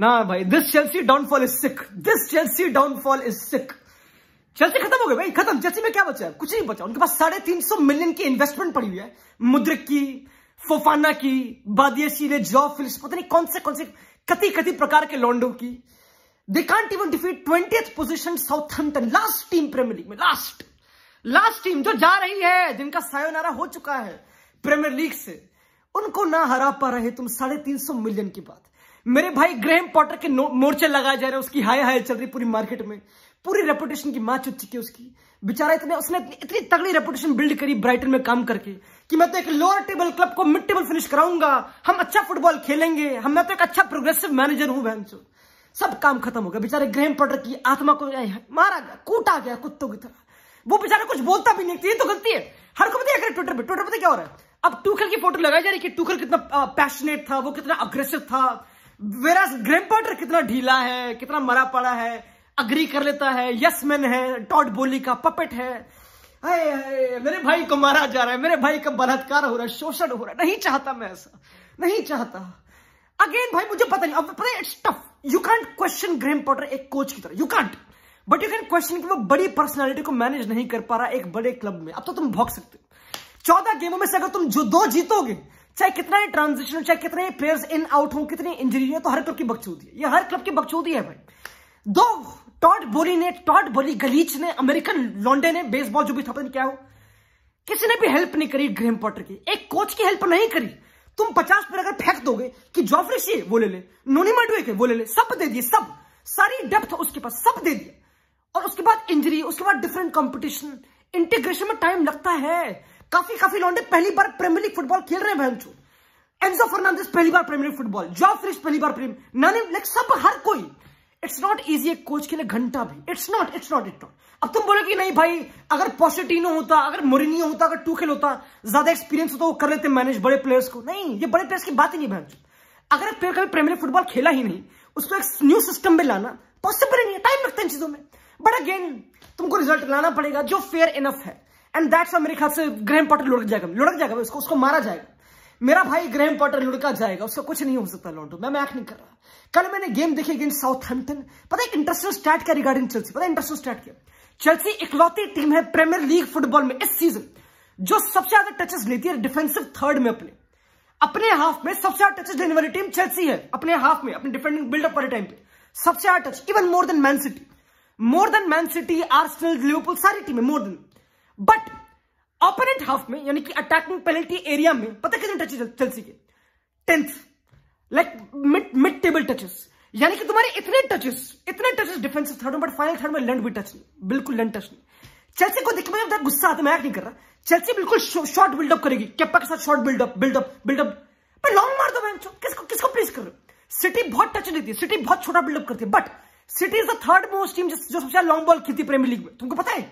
ना भाई this Chelsea downfall is sick this Chelsea downfall is sick Chelsea खत्म हो गए भाई खत्म चेल्सी में क्या बचा है कुछ नहीं बचा उनके पास साढ़े तीन सौ मिलियन की इन्वेस्टमेंट पड़ी हुई है मुद्रिक की फोफाना की बादियासी ने जॉब फिल्स पता नहीं कौन से कौन से कति कति प्रकार के लॉन्डो की they can't even defeat twenty position Southampton last team Premier League में लास्ट लास्ट टीम जो जा रही है जिनका सायोनारा हो चुका है प्रीमियर लीग से उनको ना हरा पा रहे तुम साढ़े तीन सौ मिलियन की बात मेरे भाई ग्रहम पॉटर के मोर्चे लगाए जा रहे उसकी हाय हाय चल रही पूरी मार्केट में पूरी रेपुटेशन की माँ चुप चुकी उसकी बेचारा इतने उसने इतनी तगड़ी रेपुटेशन बिल्ड करी ब्राइटन में काम करके कि मैं तो एक लोअर टेबल क्लब को मिड टेबल फिनिश कराऊंगा हम अच्छा फुटबॉल खेलेंगे हम मैं तो एक अच्छा प्रोग्रेसिव मैनेजर हूं बहन सब काम खत्म हो गया बेचारे ग्रहम पटर की आत्मा को मारा गया कूटा गया कुत्तों की तरह वो बेचारा कुछ बोलता भी नहीं ये तो गलती है हर को पता ट्विटर पर ट्विटर पता क्या हो रहा है अब टूखल की फोटो लगाई जा रही है कि टूखल कितना पैशनेट था वो कितना अग्रेसिव था मेरा ग्रेम पॉटर कितना ढीला है कितना मरा पड़ा है अग्री कर लेता है यसमैन है टॉट बोली का पपेट है आए, आए, मेरे भाई को मारा जा रहा है मेरे भाई का बलात्कार हो रहा है शोषण हो रहा है नहीं चाहता मैं ऐसा नहीं चाहता अगेन भाई मुझे पता नहीं अब पता है it's tough you can't question Graham Potter एक कोच की तरह you can't but you can question कि वो बड़ी पर्सनैलिटी को मैनेज नहीं कर पा रहा एक बड़े क्लब में अब तो तुम भोग सकते हो चौदह गेमों में से अगर तुम जो दो जीतोगे चाहे कितना ही ट्रांजिशन चाहे कितने प्लेयर्स इन आउट हो कितनी इंजरी हो तो हर क्लब की बकचोदी है ये हर क्लब की बकचोदी है भाई दो टॉट बोली ने टॉट बोली गलीच ने अमेरिकन लॉन्डे ने बेसबॉल जो भी स्थापन किया हो किसी ने भी हेल्प नहीं करी ग्रेम पॉटर की एक कोच की हेल्प नहीं करी तुम पचास पर अगर फेंक दोगे कि जॉफरी सी वो ले ले नोनी मडवे वो ले ले सब दे दिए सब सारी डेप्थ उसके पास सब दे दिए और उसके बाद इंजरी उसके बाद डिफरेंट कंपटीशन इंटीग्रेशन में टाइम लगता है काफी काफी लौंडे पहली बार प्रीमियर लीग फुटबॉल खेल रहे हैं भैंसू एंजो फर्नांडिस पहली बार Premier League football job fresh पहली बार प्रीम नानी लाइक सब हर कोई इट्स नॉट इजी एक कोच के लिए घंटा भी it's not it's not it not अब तुम बोलो कि नहीं भाई अगर पॉसिटिनो होता अगर मोरिनियो होता अगर टू खेल होता ज्यादा एक्सपीरियंस होता तो वो कर लेते मैनेज बड़े प्लेयर्स को नहीं ये बड़े प्लेयर्स की बात ही नहीं भैंस अगर एक प्लेयर कभी प्रीमियर लीग फुटबॉल खेला ही नहीं उसको एक न्यू सिस्टम में लाना पॉसिबल ही नहीं है टाइम लगता है इन चीजों में बट अगेन तुमको रिजल्ट लाना पड़ेगा जो फेयर इनफ है एंड दैट्स मेरे ख्याल से ग्रहण पॉटर लुढ़क जाएगा लुढ़क जाएगा उसको उसको मारा जाएगा मेरा भाई ग्रैम पॉटर लुढ़का जाएगा उसका कुछ नहीं हो सकता लॉन्डो मैं मैक नहीं कर रहा कल मैंने गेम देखी अगेंस्ट साउथ हेम्पटन पता है इंटरेस्टिंग स्टार्ट क्या रिगार्डिंग चेल्सी पता इंटरेस्टिंग स्टार्ट क्या चेल्सी इकलौती टीम है प्रीमियर लीग फुटबॉल में इस सीजन जो सबसे ज्यादा टचेस लेती है डिफेंसिव थर्ड में अपने अपने हाफ में सबसे ज्यादा टचेस लेने वाली टीम चेल्सी है अपने हाफ में अपने डिफेंडिंग बिल्डअप वाले टाइम पे सबसे ज्यादा touch even more than Man City more than Man City Arsenal Liverpool सारी टीमें more than but opponent half में यानी कि अटैकिंग पेनल्टी एरिया में पता कितने टचेस चेल्सी के tenth like mid mid table touches यानी कि तुम्हारे इतने टचेस इतने touches defensive third but final third में लैंड भी टच नहीं बिल्कुल लंड टच नहीं चेल्सी को देखिए मुझे गुस्सा आता मैं नहीं कर रहा चेल्सी बिल्कुल शॉर्ट बिल्डअप करेगी कैपा के साथ शॉर्ट बिल्डअप बिल्डअप बिल्डअप पर लॉन्ग मार दो मैम किसको किसको प्लीज कर रहे सिटी बहुत टच देती है सिटी बहुत छोटा बिल्डअप करती है but City is the third most team जो सबसे लॉन्ग बॉल खेलती प्रीमियर लीग में तुमको पता है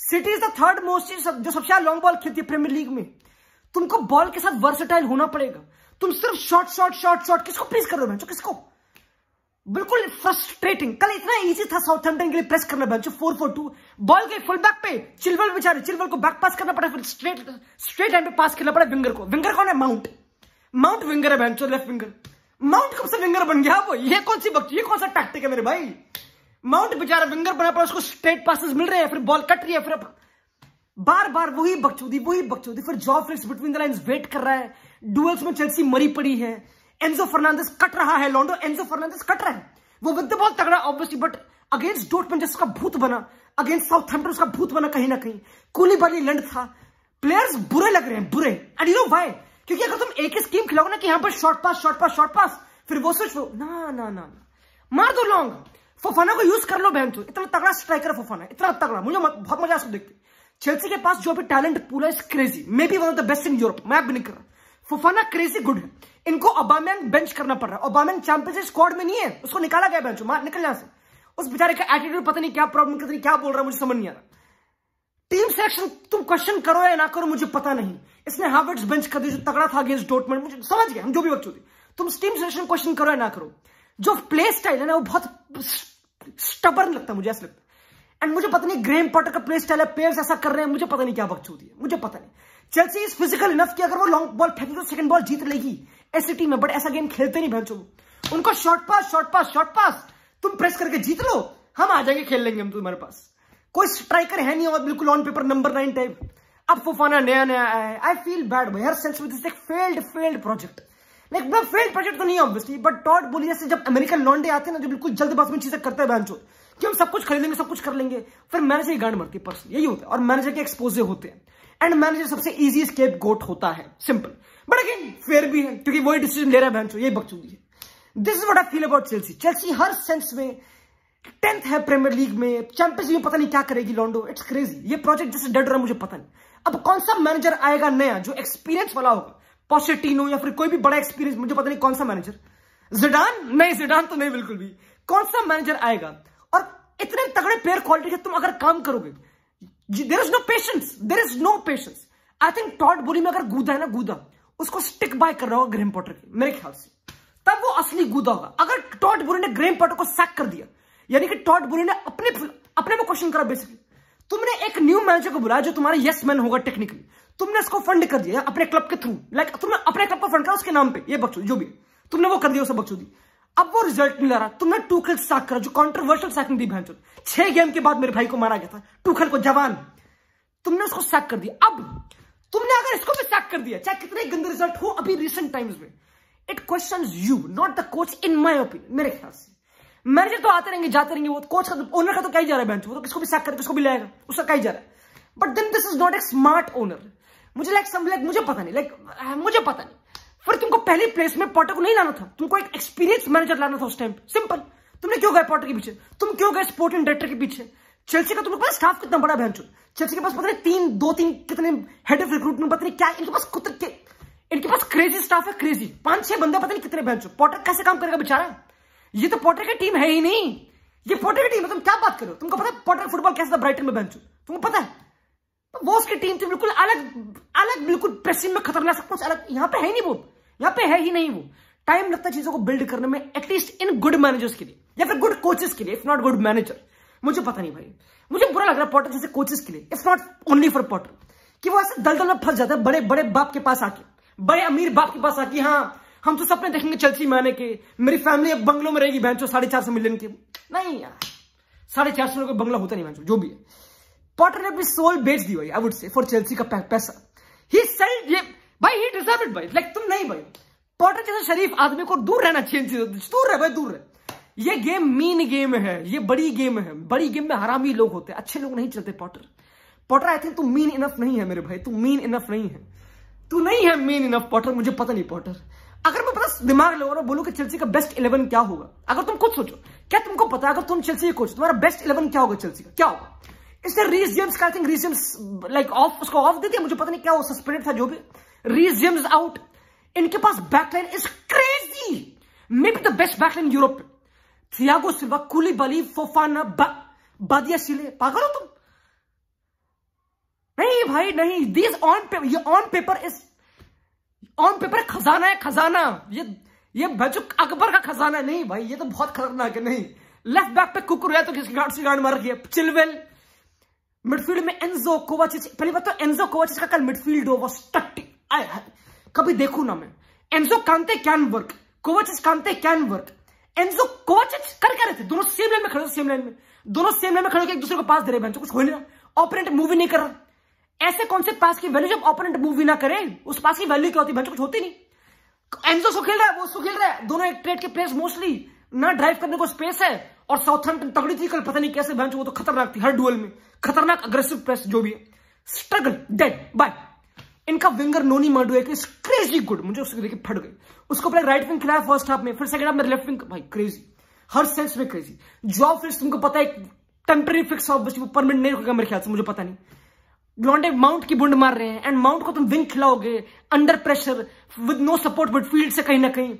City is the third most जो सबसे ज्यादा लॉन्ग बॉल खेलती है प्रीमियर लीग में तुमको बॉल के साथ वर्सेटाइल होना पड़ेगा तुम सिर्फ शॉर्ट शॉर्ट शॉर्ट शॉर्ट किसको प्लीज कर रहे हो किसको बिल्कुल फ्रस्ट्रेटिंग कल इतना इजी था साउथहैम्पटन के लिए प्रेस करना back four four two ball के फुल बैक पे चिलवल बेचारे चिलवल को बैक पास करना पड़ा फिर स्ट्रेट स्ट्रेट हैंड पे पास करना पड़ा विंगर को विंगर कौन है माउंट माउंट विंगर है बैंक लेफ्ट विंगर माउंट कब से विंगर बन गया वो ये कौन सी बक्ति ये कौन सा टैक्टिक है मेरे भाई माउंट बेचारा विंगर बना पर उसको स्ट्रेट पासिस मिल रहे हैं फिर बॉल कट रही है फिर बार बार वही बकचोदी वही बकचोदी फिर Joao Felix between the line wait कर रहा है डुअल्स में चेल्सी मरी पड़ी है एंजो फर्नांडिस कट रहा है लॉन्डो एंजो फर्नांडिस कट रहा है वो विद बहुत तगड़ा ऑब्वियसली बट अगेंस्ट डोटमैन जैसे उसका भूत बना अगेंस्ट साउथ हेम्पटन उसका भूत बना कहीं ना कहीं कूली बाली लंड था प्लेयर्स बुरे लग रहे हैं बुरे एंड यू नो वाई क्योंकि अगर तुम एक ही स्कीम खिलाओगे ना कि यहां पर short pass short pass short pass फिर वो सोच ना ना ना मार दो लॉन्ग फोफाना को यूज कर लो बहन तू इतना तगड़ा स्ट्राइकर फोफाना इतना तगड़ा मुझे बहुत मजा आता देखते चेल्सी के पास जो भी टैलेंट पूरा is crazy may be one of the best in Europe मैं भी नहीं कर रहा फुफाना क्रेजी गुड है इनको ओबामैन बेंच करना पड़ रहा है ओबामैन चैंपियनशिप स्क्वाड में नहीं है उसको निकाला गया बेंच मार निकल जाए उस बेचारे का एटीट्यूड पता नहीं क्या प्रॉब्लम कर क्या बोल रहा है मुझे समझ नहीं आ रहा टीम सिलेक्शन तुम क्वेश्चन करो या ना करो मुझे पता नहीं इसने हार्वर्ड्स बेंच कर दी जो तगड़ा था अगेंस्ट डोटमेंट मुझे समझ गया हम जो भी वक्त होती तुम टीम सिलेक्शन क्वेश्चन करो या ना करो जो प्ले स्टाइल है ना वो बहुत स्टबर्न लगता है मुझे ऐसा लगता एंड मुझे पता नहीं ग्रेम पॉटर का प्ले स्टाइल है प्लेयर्स ऐसा कर रहे हैं मुझे पता नहीं क्या बकचोदी है मुझे पता नहीं चेल्सी इज फिजिकल इनफ कि अगर वो लॉन्ग बॉल फेंके तो सेकंड बॉल जीत लेगी ऐसी टीम है बट ऐसा गेम खेलते नहीं भैंसो उनको short pass short pass short pass तुम प्रेस करके जीत लो हम आ जाएंगे खेल लेंगे हम तुम्हारे पास कोई स्ट्राइकर है नहीं और बिल्कुल on paper number nine type अब फुफाना नया नया आया है आई फील बैड भाई हर sense with failed failed project like fail project तो नहीं ऑब्वियसली बट टॉट बोली जैसे जब अमेरिकन लॉन्डे आते हैं ना जो बिल्कुल जल्दबाज में चीजें करते हैं कि हम सब कुछ खरीदेंगे सब कुछ कर लेंगे फिर मैनेजर ही गांड मरती है यही होता है और मैनेजर के एक्सपोजे होते हैं एंड मैनेजर सबसे इजी स्केप गोट होता है सिंपल बट अगेन फेयर भी है क्योंकि वही डिसीजन ले रहे हैं बहन यही बकचूदी है this is what I feel about Chelsea Chelsea हर सेंस में टेंथ है प्रीमियर लीग में चैंपियंस में पता नहीं क्या करेगी लॉन्डो इट्स क्रेजी ये प्रोजेक्ट जैसे डर रहा मुझे पता नहीं अब कौन सा मैनेजर आएगा नया जो एक्सपीरियंस वाला होगा पॉसिटिनो या फिर कोई भी बड़ा एक्सपीरियंस मुझे पता नहीं कौन सा मैनेजर जिडान नहीं जिडान तो नहीं बिल्कुल भी कौन सा मैनेजर आएगा और इतने तगड़े पेयर क्वालिटी के तुम अगर काम करोगे there is no patience there is no patience I think Todd Boehly में अगर गूदा है ना गूदा उसको स्टिक बाय कर रहा होगा ग्रेम पॉटर के मेरे ख्याल से तब वो असली गूदा होगा अगर टॉट बोरी ने ग्रेम पॉटर को सैक कर दिया यानी कि टॉट बोरी ने अपने अपने में क्वेश्चन करा बेसिकली तुमने एक न्यू मैनेजर को बुलाया जो तुम्हारा यस मैन होगा टेक्निकली तुमने उसको फंड कर दिया अपने क्लब के थ्रू लाइक तुमने अपने क्लब को फंड करा उसके नाम पे ये बक्सू जो भी तुमने वो कर दिया उसे बक्सू दी अब वो रिजल्ट नहीं ला रहा तुमने टूखल साक करा जो कॉन्ट्रोवर्शियल सैकिंग दी भैंस छह गेम के बाद मेरे भाई को मारा गया था टूखल को जवान तुमने उसको सैक कर दिया अब तुमने अगर इसको भी सैक कर दिया चाहे कितने गंदे रिजल्ट हो अभी रिसेंट टाइम्स में it question you not the coach in my opinion मेरे ख्याल से मैनेजर तो आते रहेंगे जाते रहेंगे वो कोच का ओनर तो का तो कहीं जा रहा है बेंच वो तो किसको भी सैक करके किसको भी लाएगा उसका कहीं जा रहा है but then this is not a smart owner मुझे लाइक सम लाइक मुझे पता नहीं लाइक मुझे पता नहीं फिर तुमको पहले प्लेस में पॉटर को नहीं लाना था तुमको एक एक्सपीरियंस मैनेजर लाना था उस टाइम सिंपल तुमने क्यों गए पॉटर के पीछे तुम क्यों गए स्पोर्टिंग डायरेक्टर के पीछे चेल्सी का पास स्टाफ कितना बड़ा बहन चेल्सी के पास पता नहीं तीन दो तीन कितने हेड ऑफ रिक्रूटमेंट पता नहीं क्या इनके पास कुत्र के इनके पास क्रेजी स्टाफ है क्रेजी पांच छह बंदे पता नहीं कितने बहन पॉटर कैसे काम करेगा बेचारा ये तो पोटर की टीम है ही नहीं ये पोटर की टीम है तुम क्या बात करो तुमको पता है पोटर फुटबॉल कैसे था ब्राइटन में चु तुमको पता है तो वो उसकी टीम थी बिल्कुल अलग अलग बिल्कुल प्रेसिंग में खतरनाक सब कुछ अलग यहां पे है नहीं वो यहां पे है ही नहीं वो टाइम लगता है चीजों को बिल्ड करने में एटलीस्ट इन गुड मैनेजर्स के लिए या फिर गुड कोचेस के लिए इफ नॉट गुड मैनेजर मुझे पता नहीं भाई मुझे बुरा लग रहा है पॉटर जैसे कोचेस के लिए if not only for Potter कि वो ऐसे दलदल में फंस जाता है बड़े बड़े बाप के पास आके बड़े अमीर बाप के पास आके हाँ हम तो सपने देखेंगे चलसी माने के मेरी फैमिली अब बंगलों में रहेगी बहन साढ़े चार सौ मिलियन के नहीं यार साढ़े चार सौ बंगला होता नहीं बहन जो भी है पॉटर ने अपनी सोल बेच दी भाई I would say for Chelsea का पैसा ही सेल्ड ये भाई ही डिजर्व इट भाई लाइक तुम नहीं भाई पॉटर जैसे शरीफ आदमी को दूर रहना चाहिए दूर रहे भाई दूर रहे ये गेम मीन गेम है ये बड़ी गेम है बड़ी गेम में हरामी लोग होते हैं अच्छे लोग नहीं चलते पॉटर पॉटर आई थिंक तू मीन इनफ नहीं है मेरे भाई तू मीन इनफ नहीं है तू नहीं है मीन इनफ पॉटर मुझे पता नहीं पॉटर अगर मैं पता दिमाग लगा रहा बोलूं कि चेल्सी का बेस्ट इलेवन क्या होगा अगर तुम खुद सोचो क्या तुमको पता अगर तुम चेल्सी कोच तुम्हारा बेस्ट इलेवन क्या होगा चेल्सी का क्या होगा इसने रीस जेम्स का think Reece James like off उसको ऑफ दे दिया मुझे पता नहीं क्या वो सस्पेंडेड था जो भी रीस जेम्स आउट इनके पास backline is crazy may be the best backline Europe Thiago Silva Koulibaly Fofana Badiashile पागल हो तुम नहीं भाई नहीं दिस ऑन ये on paper is on paper खजाना है खजाना ये ये बच्चों अकबर का खजाना है नहीं भाई ये तो बहुत खतरनाक है नहीं लेफ्ट बैक पे कुकर है तो किसी गांड से गांड मार रखी है चिलवेल मिडफील्ड में एनजो कोवाचिच पहली बात तो एनजो कोवाचिच का कल मिडफील्ड ओवर स्टक्ट कभी देखू ना मैं Enzo Kante can work Kovacic Kante can work Enzo Kovacic कर क्या रहे थे दोनों सेम लाइन में खड़े थे सेम लाइन में दोनों सेम लाइन में खड़े एक दूसरे को पास दे रहे हैं तो कुछ हो नहीं रहा ऑपरेंट मूवी नहीं कर रहा ऐसे कौन से पास की वैल्यू जब ओपोनेंट मूव भी ना करें उस पास की वैल्यू क्या होती है तो कुछ होती नहीं एनजो सो खेल रहा है वो सो खेल रहा है दोनों एक ट्रेड के प्लेयर्स मोस्टली ना ड्राइव करने को स्पेस है और साउथ तगड़ी थी कल पता नहीं कैसे बेंच वो तो खतरनाक थी हर डुअल में खतरनाक अग्रेसिव प्रेस जो भी है स्ट्रगल डेड बाय इनका विंगर नोनी माडुए के क्रेजी गुड मुझे उसको देखिए फट गई उसको पहले राइट विंग खिलाया फर्स्ट हाफ में फिर सेकंड हाफ में लेफ्ट विंग भाई क्रेजी हर सेंस में क्रेजी जॉब फिर तुमको पता है टेम्परेरी फिक्स ऑफ वो परमानेंट नहीं होगा मेरे ख्याल से मुझे पता नहीं लॉन्डे माउंट की बुंड मार रहे हैं एंड माउंट को तुम विंग खिलाओगे under pressure with no support field से कहीं ना कहीं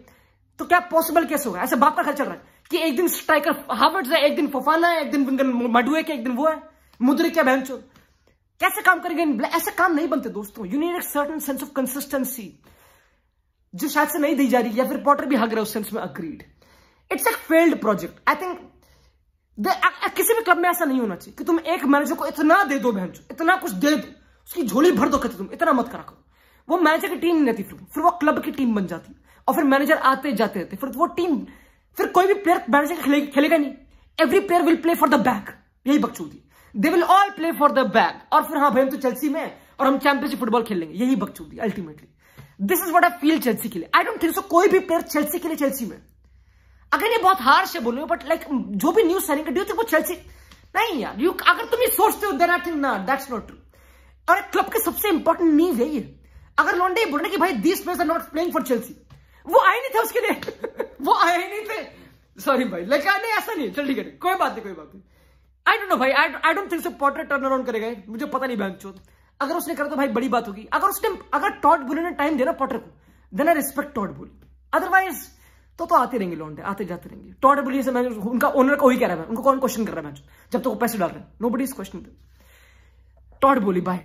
तो क्या पॉसिबल कैसे होगा ऐसे बाप का खर्च रहा है कि एक दिन स्ट्राइकर हावर्ड है एक दिन फोफाना है एक दिन मडुए के एक दिन वो है मुद्रिक क्या बहन कैसे काम करेंगे ऐसे काम नहीं बनते दोस्तों यू नीड एक सर्टन सेंस ऑफ कंसिस्टेंसी जो शायद से नहीं दी जा रही या फिर पॉटर भी हग रहे उस सेंस में अग्रीड इट्स एक failed project I think uh, uh, किसी भी क्लब में ऐसा नहीं होना चाहिए कि तुम एक मैनेजर को इतना दे दो बहन इतना कुछ दे दो उसकी झोली भर दो कहते तुम इतना मत करा करो वो मैनेजर की टीम नहीं रहती फिर फिर वो क्लब की टीम बन जाती और फिर मैनेजर आते जाते रहते फिर वो टीम फिर कोई भी प्लेयर मैनेजर खेले, खेलेगा नहीं every player will play for the back यही बकचूदी they will all play for the back और फिर हाँ भाई हम तो चेलसी में और हम चैंपियनशिप फुटबॉल खेल लेंगे यही बकचूदी ultimately this is what I feel Chelsea के लिए आई डोंट थिंक सो कोई भी प्लेयर चेल्सी के लिए चेल्सी में अगर ये बहुत हार्श है बोलूंगा बट लाइक जो भी न्यूज सरिंग डू वो चेल्सी नहीं यार यू अगर तुम ये सोचते हो देर थिंग ना दैट्स नॉट ट्रू और क्लब के सबसे इंपॉर्टेंट नींव है ये अगर लॉन्डे बोल रहे कि भाई this players are not playing for Chelsea वो आए नहीं थे उसके लिए वो आए नहीं थे सॉरी भाई लेकिन नहीं ऐसा नहीं चल ठीक है कोई बात नहीं कोई बात नहीं आई डोंट नो भाई I don't think so Potter turn around करेगा मुझे पता नहीं बैंक चोद अगर उसने करा तो भाई बड़ी बात होगी अगर उस टाइम अगर टॉट बुले ने टाइम देना पॉटर को then I respect Todd Boehly otherwise तो तो आते रहेंगे लॉन्डे आते जाते रहेंगे टॉट एबली तो से मैं उनका ओनर को ही कह रहा है उनको कौन क्वेश्चन कर रहा है जब तक तो वो पैसे डाल रहे हैं nobody is question Todd Boehly bye